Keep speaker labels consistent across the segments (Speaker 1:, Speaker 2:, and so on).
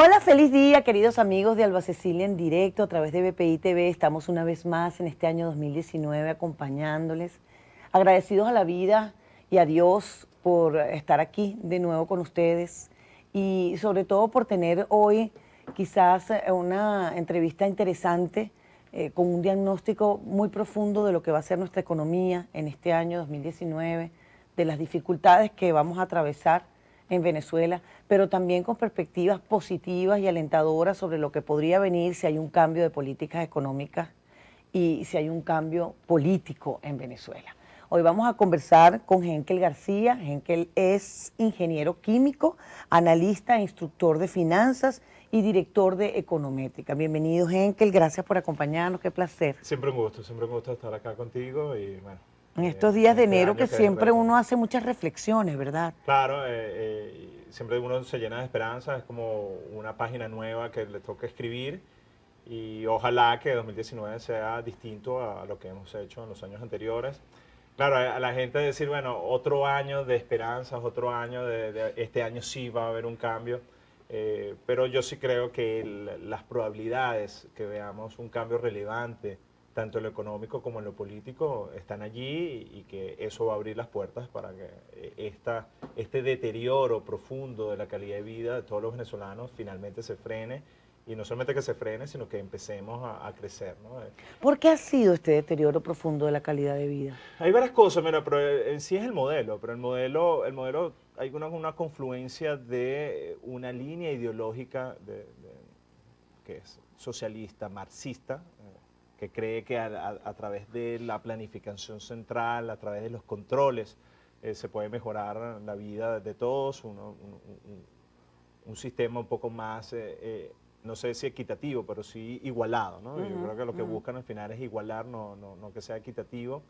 Speaker 1: Hola, feliz día, queridos amigos de Alba Cecilia en directo a través de BPI TV. Estamos una vez más en este año 2019 acompañándoles, agradecidos a la vida y a Dios por estar aquí de nuevo con ustedes y sobre todo por tener hoy quizás eh, una entrevista interesante eh, con un diagnóstico muy profundo de lo que va a ser nuestra economía en este año 2019, de las dificultades que vamos a atravesar en Venezuela, pero también con perspectivas positivas y alentadoras sobre lo que podría venir si hay un cambio de políticas económicas y si hay un cambio político en Venezuela. Hoy vamos a conversar con Henkel García. Henkel es ingeniero químico, analista, instructor de finanzas y director de Econométrica. Bienvenido, Henkel. Gracias por acompañarnos. Qué placer. Siempre
Speaker 2: un gusto, siempre un gusto estar acá contigo y bueno,
Speaker 1: en estos días de este enero que, siempre uno hace muchas reflexiones, ¿verdad?
Speaker 2: Claro, eh, eh, siempre uno se llena de esperanza, es como una página nueva que le toca escribir y ojalá que 2019 sea distinto a lo que hemos hecho en los años anteriores. Claro, a la gente decir, bueno, otro año de esperanzas, otro año de, este año sí va a haber un cambio, eh, pero yo sí creo que las probabilidades que veamos un cambio relevante tanto en lo económico como en lo político, están allí y que eso va a abrir las puertas para que eh, esta, este deterioro profundo de la calidad de vida de todos los venezolanos finalmente se frene y no solamente que se frene, sino que empecemos a, crecer.
Speaker 1: ¿no? Eh, ¿Por qué ha sido este deterioro profundo de la calidad de vida?
Speaker 2: Hay varias cosas, pero eh, en sí es el modelo, pero el modelo, el modelo hay una, confluencia de una línea ideológica que es socialista, marxista, que cree que a, través de la planificación central, a través de los controles, eh, se puede mejorar la vida de todos, un, sistema un poco más, eh, eh, no sé si equitativo, pero sí igualado. ¿no? Yo creo que lo que buscan al final es igualar, no, no, no, que sea equitativo,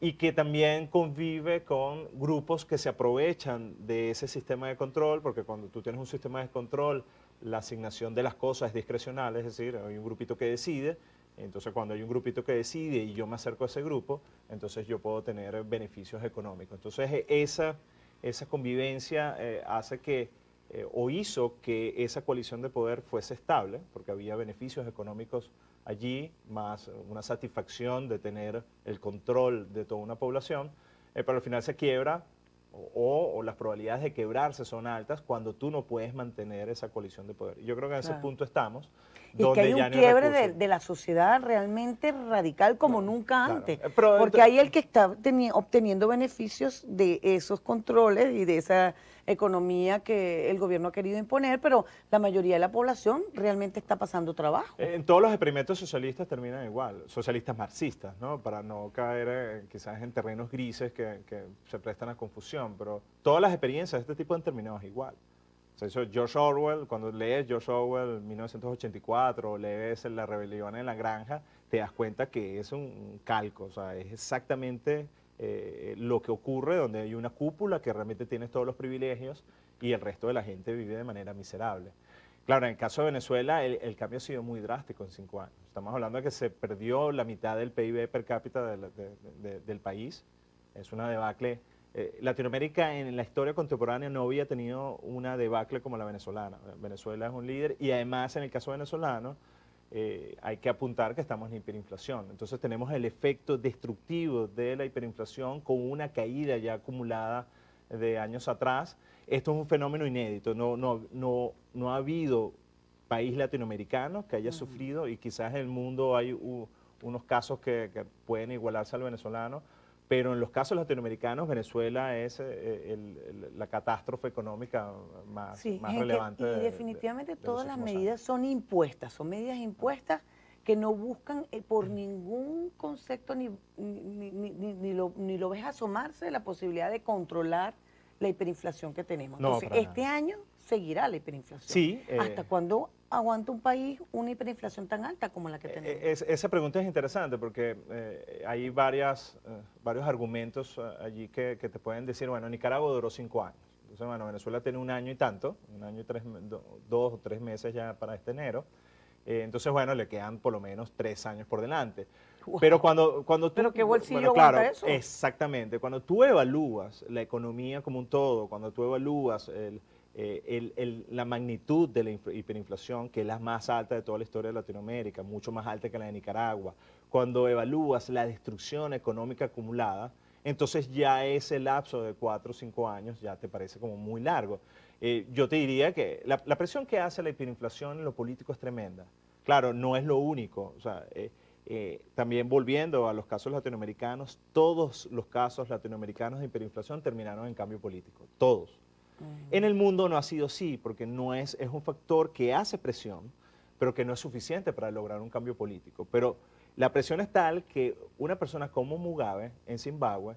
Speaker 2: y que también convive con grupos que se aprovechan de ese sistema de control, porque cuando tú tienes un sistema de control, la asignación de las cosas es discrecional, es decir, hay un grupito que decide, entonces, cuando hay un grupito que decide y yo me acerco a ese grupo, entonces yo puedo tener beneficios económicos. Entonces, eh, esa, esa convivencia eh, hace que, eh, o hizo que esa coalición de poder fuese estable, porque había beneficios económicos allí, más una satisfacción de tener el control de toda una población, pero al final se quiebra o, las probabilidades de quebrarse son altas cuando tú no puedes mantener esa coalición de poder. Yo creo que en ese punto estamos. Y que hay un quiebre
Speaker 1: de, la sociedad realmente radical como nunca antes. Eh, porque hay el que está obteniendo beneficios de esos controles y de esa economía que el gobierno ha querido imponer, pero la mayoría de la población realmente está pasando trabajo.
Speaker 2: Eh, en todos los experimentos socialistas terminan igual, socialistas marxistas, ¿no? Para no caer quizás en terrenos grises que, se prestan a confusión, pero todas las experiencias de este tipo han terminado igual. O sea, eso George Orwell, cuando lees George Orwell 1984 o lees La rebelión en la granja, te das cuenta que es un calco, o sea, es exactamente eh, lo que ocurre, donde hay una cúpula que realmente tiene todos los privilegios y el resto de la gente vive de manera miserable. Claro, en el caso de Venezuela el, cambio ha sido muy drástico en cinco años. Estamos hablando de que se perdió la mitad del PIB per cápita del país. Es una debacle. Eh, Latinoamérica en la historia contemporánea no había tenido una debacle como la venezolana. Venezuela es un líder y además en el caso venezolano eh, hay que apuntar que estamos en hiperinflación. Entonces tenemos el efecto destructivo de la hiperinflación con una caída ya acumulada de años atrás. Esto es un fenómeno inédito, no, no, ha habido país latinoamericano que haya sufrido y quizás en el mundo hay unos casos que, que pueden igualarse al venezolano, pero en los casos latinoamericanos, Venezuela es eh, eh, la catástrofe económica más, más relevante. y
Speaker 1: definitivamente todas las medidas son impuestas, son medidas impuestas que no buscan eh, por ningún concepto ni, ni, lo, ni lo ves asomarse la posibilidad de controlar la hiperinflación que tenemos. Entonces, este año seguirá la hiperinflación. Sí, ¿Hasta cuando aguanta un país una hiperinflación tan alta como la que e-, e-, tenemos?
Speaker 2: esa pregunta es interesante porque eh, hay varias, eh, varios argumentos eh, allí que, te pueden decir, bueno, Nicaragua duró cinco años. Entonces, bueno, Venezuela tiene un año y tanto, un año y tres, dos o tres meses ya para este enero. entonces, bueno, le quedan por lo menos tres años por delante. Pero cuando, cuando tú... Pero qué bolsillo eso. Exactamente. Cuando tú evalúas la economía como un todo, cuando tú evalúas el eh, la magnitud de la hiperinflación, que es la más alta de toda la historia de Latinoamérica, mucho más alta que la de Nicaragua, cuando evalúas la destrucción económica acumulada, entonces ya ese lapso de cuatro o cinco años ya te parece como muy largo. Eh, yo te diría que la, presión que hace la hiperinflación en lo político es tremenda. Claro, no es lo único. sea, eh, también volviendo a los casos latinoamericanos, todos los casos latinoamericanos de hiperinflación terminaron en cambio político, todos. En el mundo no ha sido así, porque no es, un factor que hace presión, pero que no es suficiente para lograr un cambio político. Pero la presión es tal que una persona como Mugabe en Zimbabue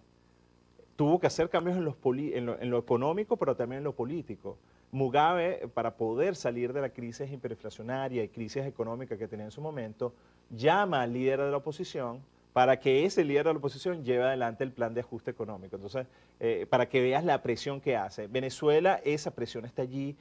Speaker 2: tuvo que hacer cambios en, lo, económico, pero también en lo político. Mugabe, para poder salir de la crisis hiperinflacionaria y crisis económica que tenía en su momento, llama al líder de la oposición, para que ese líder de la oposición lleve adelante el plan de ajuste económico. Entonces, eh, para que veas la presión que hace. Venezuela, esa presión está allí.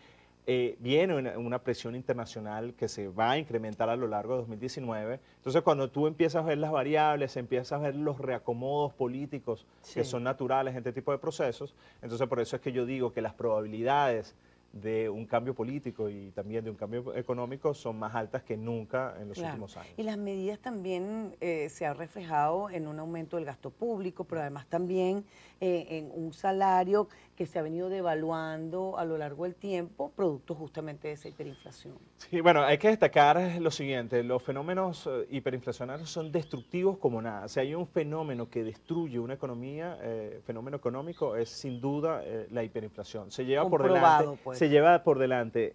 Speaker 2: Eh, viene una, presión internacional que se va a incrementar a lo largo de 2019. Entonces, cuando tú empiezas a ver las variables, empiezas a ver los reacomodos políticos que son naturales en este tipo de procesos, entonces por eso es que yo digo que las probabilidades de un cambio político y también de un cambio económico son más altas que nunca en los últimos años.
Speaker 1: Y las medidas también eh, se han reflejado en un aumento del gasto público, pero además también eh, en un salario que se ha venido devaluando a lo largo del tiempo, producto justamente de esa hiperinflación.
Speaker 2: Sí, bueno, hay que destacar lo siguiente, los fenómenos eh, hiperinflacionarios son destructivos como nada. Si hay un fenómeno que destruye una economía, eh, fenómeno económico, es sin duda eh, la hiperinflación. Se lleva por delante, pues. se lleva por delante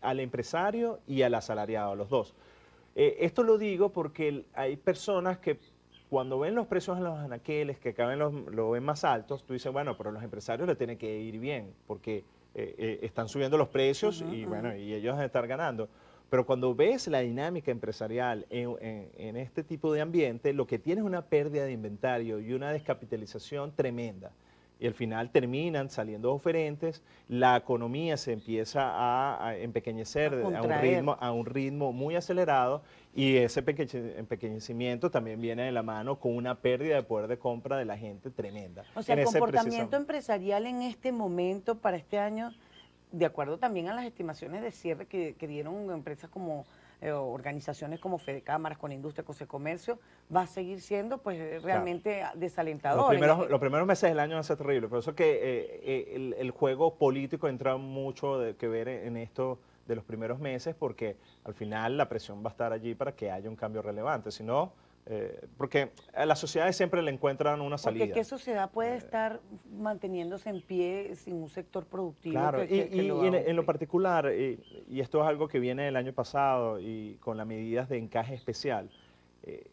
Speaker 2: al empresario y al asalariado, los dos. esto lo digo porque hay personas que cuando ven los precios en los anaqueles, que acaben lo ven más altos, tú dices, bueno, pero los empresarios le tienen que ir bien, porque eh, eh, están subiendo los precios y ellos van bueno, y ellos ganando. Pero cuando ves la dinámica empresarial en, este tipo de ambiente, lo que tienes es una pérdida de inventario y una descapitalización tremenda y al final terminan saliendo oferentes, la economía se empieza a, empequeñecer a, un ritmo, a un ritmo muy acelerado y ese empequeñecimiento también viene de la mano con una pérdida de poder de compra de la gente tremenda. O sea, el comportamiento
Speaker 1: empresarial en este momento para este año, de acuerdo también a las estimaciones de cierre que dieron empresas como eh, organizaciones como Fede Cámaras, con Industria, con Comercio, va a seguir siendo pues realmente desalentador. Este los
Speaker 2: primeros, meses del año van a ser terribles, por eso que eh, eh, el, juego político entra mucho que ver en esto de los primeros meses, porque al final la presión va a estar allí para que haya un cambio relevante, si no eh, porque a las sociedades siempre le encuentran una salida. Porque qué
Speaker 1: sociedad puede eh, estar manteniéndose en pie sin un sector productivo. y, e,
Speaker 2: en, lo particular, y, esto es algo que viene del año pasado y con las medidas de encaje especial, eh,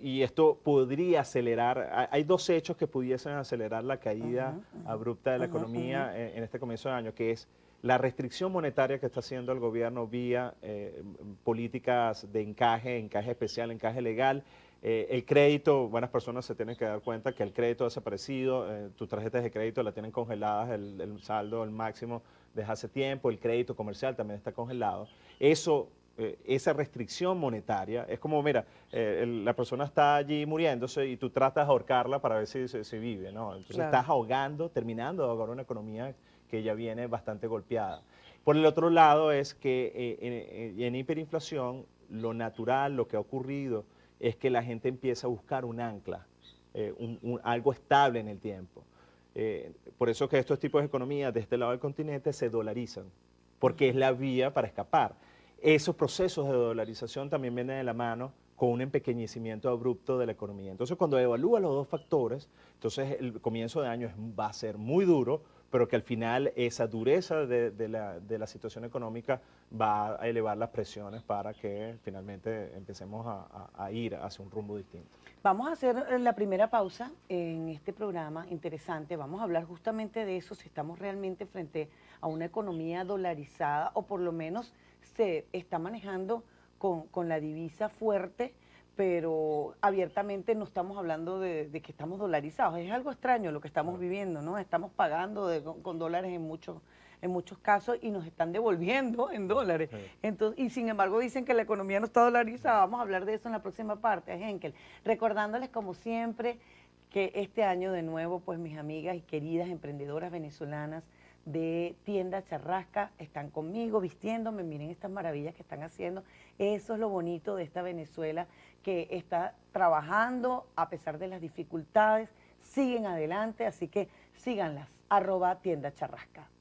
Speaker 2: y esto podría acelerar, hay dos hechos que pudiesen acelerar la caída abrupta de la economía en, este comienzo del año, que es la restricción monetaria que está haciendo el gobierno vía eh, políticas de encaje, encaje especial, encaje legal. Eh, el crédito, buenas personas se tienen que dar cuenta que el crédito ha desaparecido, eh, tus tarjetas de crédito la tienen congeladas, el, saldo, el máximo desde hace tiempo, el crédito comercial también está congelado. Eso esa restricción monetaria. Es como, mira, la persona está allí muriéndose y tú tratas de ahorcarla para ver si, se vive, ¿no? Entonces estás ahogando, terminando de ahogar una economía que ya viene bastante golpeada. Por el otro lado es que eh, eh, en, hiperinflación lo natural, lo que ha ocurrido, es que la gente empieza a buscar un ancla, eh, algo estable en el tiempo. por eso que estos tipos de economías de este lado del continente se dolarizan, porque es la vía para escapar. Esos procesos de dolarización también vienen de la mano con un empequeñecimiento abrupto de la economía. Entonces, cuando evalúa los dos factores, entonces el comienzo de año va a ser muy duro pero que al final esa dureza de, la, situación económica va a elevar las presiones para que finalmente empecemos a, ir hacia un rumbo distinto.
Speaker 1: Vamos a hacer eh, la primera pausa en este programa interesante. Vamos a hablar justamente de eso, si estamos realmente frente a una economía dolarizada o por lo menos se está manejando con, con la divisa fuerte pero abiertamente no estamos hablando de, que estamos dolarizados. Es algo extraño lo que estamos viviendo, ¿no? Estamos pagando con, dólares en muchos en muchos casos y nos están devolviendo en dólares. Entonces, y sin embargo dicen que la economía no está dolarizada. Vamos a hablar de eso en la próxima parte, Henkel. Recordándoles como siempre que este año de nuevo, pues mis amigas y queridas emprendedoras venezolanas, de tienda charrasca, están conmigo vistiéndome, miren estas maravillas que están haciendo. Eso es lo bonito de esta Venezuela que está trabajando a pesar de las dificultades, siguen adelante, así que síganlas, arroba tienda charrasca.